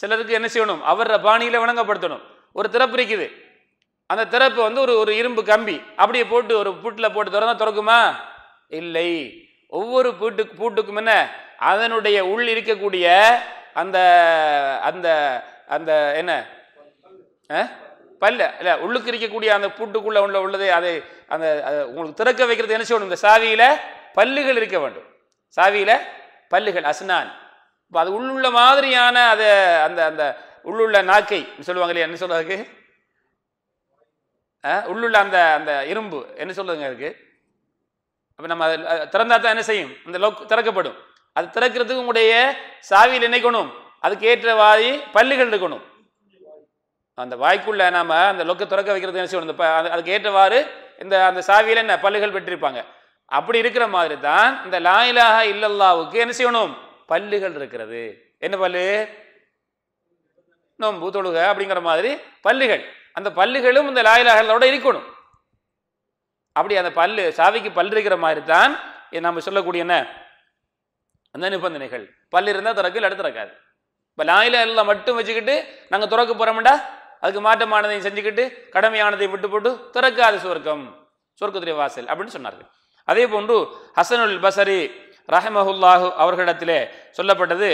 சிலருக்கு என்ன செய்யணும் அவர பாணியில் வணங்கப்படுத்தணும் ஒரு திறப்பு இருக்குது அந்த திறப்பு வந்து ஒரு ஒரு இரும்பு கம்பி அப்படியே போட்டு ஒரு பூட்டில் போட்டு திறந்தா திறக்குமா இல்லை ஒவ்வொரு பூட்டு பூட்டுக்கும் என்ன அதனுடைய உள் இருக்கக்கூடிய அந்த அந்த அந்த என்ன பல்ல இல்லை உள்ளுக்கு இருக்கக்கூடிய அந்த பூட்டுக்குள்ளே உள்ள உள்ளதே அதை அந்த உங்களுக்கு திறக்க வைக்கிறது என்ன செய்யணும் இந்த சாவியில் பல்லுகள் இருக்க வேண்டும் சாவியில் பல்லுகள் அஸ்னான் இப்போ அது உள்ளுள்ள மாதிரியான அது அந்த அந்த உள்ளுள்ள நாக்கை சொல்லுவாங்க இல்லையா என்ன சொல்றதுக்கு உள்ளுள்ள அந்த அந்த இரும்பு என்ன சொல்லுங்க அதுக்கு அப்போ நம்ம அதை திறந்தா தான் என்ன செய்யும் அந்த லோக் திறக்கப்படும் அது திறக்கிறதுக்கு உங்களுடைய சாவியில் நினைக்கணும் அதுக்கு ஏற்ற வாய் பல்லுகள் இருக்கணும் அந்த வாய்க்குள்ள நாம் அந்த லொக்க திறக்க வைக்கிறது என்ன செய்யணும் இந்த அதுக்கு ஏற்றவாறு இந்த அந்த சாவியில் என்ன பல்லுகள் பெற்றிருப்பாங்க அப்படி இருக்கிற மாதிரி தான் இந்த லாயிலாக இல்லல்லாவுக்கு என்ன செய்யணும் பல்லுகள் இருக்கிறது என்ன பல்லு நோம்பு தொழுக அப்படிங்கிற மாதிரி பல்லுகள் அந்த பல்லுகளும் இந்த லாயிலாகளோட இருக்கணும் அப்படி அந்த பல்லு சாவிக்கு பல் இருக்கிற மாதிரி தான் நம்ம சொல்லக்கூடிய என்ன அந்த நிபந்தனைகள் பல் இருந்தால் திறக்கு இல்லை திறக்காது இப்போ லாயில எல்லாம் மட்டும் வச்சுக்கிட்டு நாங்கள் துறக்க போகிறோம்டா அதுக்கு மாற்றமானதையும் செஞ்சுக்கிட்டு கடமையானதை விட்டு போட்டு திறக்காது சுவர்க்கம் சொர்க்கத்துடைய வாசல் அப்படின்னு சொன்னார்கள் அதே போன்று ஹசனுல் பசரி ரஹமஹுல்லாஹு அவர்களிடத்திலே சொல்லப்பட்டது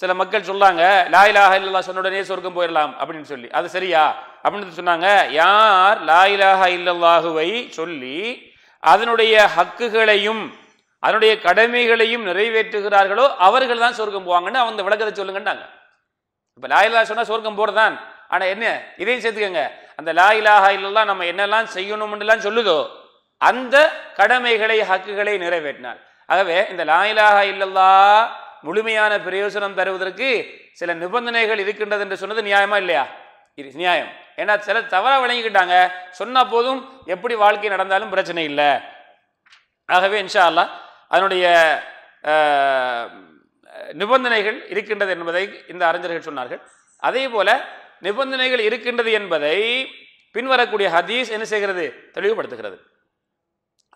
சில மக்கள் சொல்லாங்க லாயிலாக இல்லா சொன்ன உடனே சொர்க்கம் போயிடலாம் அப்படின்னு சொல்லி அது சரியா அப்படின்னு சொன்னாங்க யார் லாயிலாக இல்லல்லாஹுவை சொல்லி அதனுடைய ஹக்குகளையும் அதனுடைய கடமைகளையும் நிறைவேற்றுகிறார்களோ அவர்கள் தான் சொர்க்கம் போவாங்கன்னு அவங்க விளக்கத்தை சொல்லுங்கன்னாங்க இப்போ லாயிலா சொன்னால் சொர்க்கம் போடுறதான் ஆனால் என்ன இதையும் சேர்த்துக்கங்க அந்த லாயிலாக இல்லல்லாம் நம்ம என்னெல்லாம் செய்யணும்னுலாம் சொல்லுதோ அந்த கடமைகளை ஹக்குகளை நிறைவேற்றினார் ஆகவே இந்த லாயிலாக இல்லல்லா முழுமையான பிரயோசனம் தருவதற்கு சில நிபந்தனைகள் இருக்கின்றது என்று சொன்னது நியாயமா இல்லையா நியாயம் ஏன்னா சில தவறாக விளங்கிக்கிட்டாங்க சொன்ன போதும் எப்படி வாழ்க்கை நடந்தாலும் பிரச்சனை இல்லை ஆகவே இன்ஷா அல்லா அதனுடைய நிபந்தனைகள் இருக்கின்றது என்பதை இந்த அறிஞர்கள் சொன்னார்கள் அதே போல நிபந்தனைகள் இருக்கின்றது என்பதை பின்வரக்கூடிய ஹதீஸ் என்ன செய்கிறது தெளிவுபடுத்துகிறது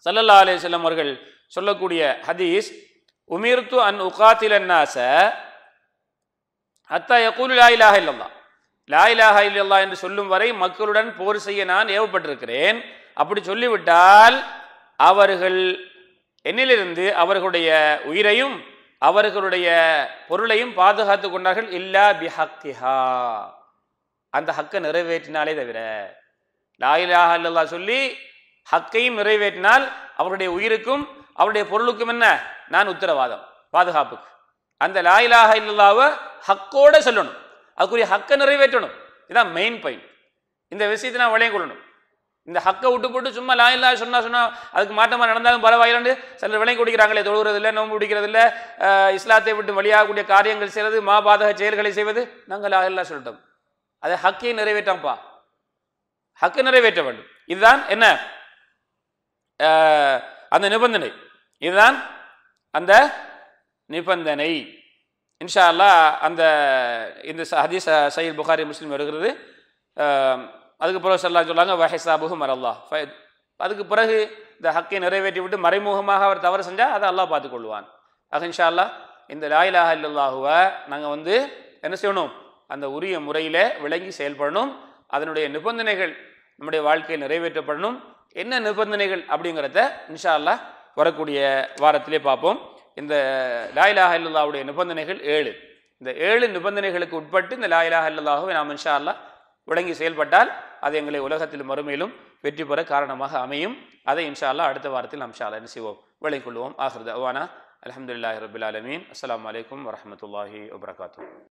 சல்லல்லா அலே செல்லம் அவர்கள் சொல்லக்கூடிய ஹதீஸ் உமீர்த்து அன் உகாத்தில் அன்னாச அத்தா யக்கூல் லாயிலாக இல்லல்லா லாயிலாக இல்லல்லா என்று சொல்லும் வரை மக்களுடன் போர் செய்ய நான் ஏவப்பட்டிருக்கிறேன் அப்படி சொல்லிவிட்டால் அவர்கள் என்னிலிருந்து அவர்களுடைய உயிரையும் அவர்களுடைய பொருளையும் பாதுகாத்து கொண்டார்கள் இல்லா பிஹக்திஹா அந்த ஹக்கை நிறைவேற்றினாலே தவிர லாயிலாக இல்லல்லா சொல்லி ஹக்கையும் நிறைவேற்றினால் அவருடைய உயிருக்கும் அவருடைய பொருளுக்கும் என்ன நான் உத்தரவாதம் பாதுகாப்புக்கு அந்த லாயிலாக இல்லாவை ஹக்கோட சொல்லணும் அதுக்குரிய ஹக்கை நிறைவேற்றணும் இதுதான் மெயின் பாயிண்ட் இந்த விஷயத்தை நான் கொள்ளணும் இந்த ஹக்கை விட்டு போட்டு சும்மா லாயில்லா சொன்னால் சொன்னால் அதுக்கு மாற்றமாக நடந்தாலும் பரவாயில்லன்னு சிலர் விளைய குடிக்கிறாங்களே தொழுகிறது இல்லை நோம்பு பிடிக்கிறது இல்லை இஸ்லாத்தை விட்டு வழியாகக்கூடிய காரியங்கள் மா மாபாதக செயல்களை செய்வது நாங்கள் லாயில்லா சொல்லிட்டோம் அதை ஹக்கையை நிறைவேற்றோம்ப்பா ஹக்கை நிறைவேற்ற வேண்டும் இதுதான் என்ன அந்த நிபந்தனை இதுதான் அந்த நிபந்தனை இன்ஷா அல்லா அந்த இந்த ஹதீஸ் சயீல் புகாரி முஸ்லீம் வருகிறது அதுக்கு பிறகு சொல்லா சொல்லாங்க வஹிசாபுகு மரல்லா அதுக்கு பிறகு இந்த ஹக்கை நிறைவேற்றி விட்டு மறைமுகமாக அவர் தவறு செஞ்சால் அதை அல்லாஹ் பார்த்துக்கொள்வான் அது இன்ஷா அல்லா இந்த லாயிலாக இல்லாஹுவை நாங்கள் வந்து என்ன செய்யணும் அந்த உரிய முறையில் விளங்கி செயல்படணும் அதனுடைய நிபந்தனைகள் நம்முடைய வாழ்க்கையில் நிறைவேற்றப்படணும் என்ன நிபந்தனைகள் அப்படிங்கிறத இன்ஷா அல்லா வரக்கூடிய வாரத்திலே பார்ப்போம் இந்த லாயிலா ஹல்லாவுடைய நிபந்தனைகள் ஏழு இந்த ஏழு நிபந்தனைகளுக்கு உட்பட்டு இந்த லாயிலா ஹல்லாவை நாம் இன்ஷா அல்லா விளங்கி செயல்பட்டால் அது எங்களை உலகத்தில் மறுமையிலும் வெற்றி பெற காரணமாக அமையும் அதை இன்ஷா அல்லா அடுத்த வாரத்தில் நாம் ஷாலா என்ன செய்வோம் விளங்கிக் கொள்வோம் ஆஹ்ரத் அவானா அலமதுல்லாஹி ரபுல் அலமீன் அஸ்லாம் வலைக்கம் வரமத்துல்லாஹி வபரகாத்தூ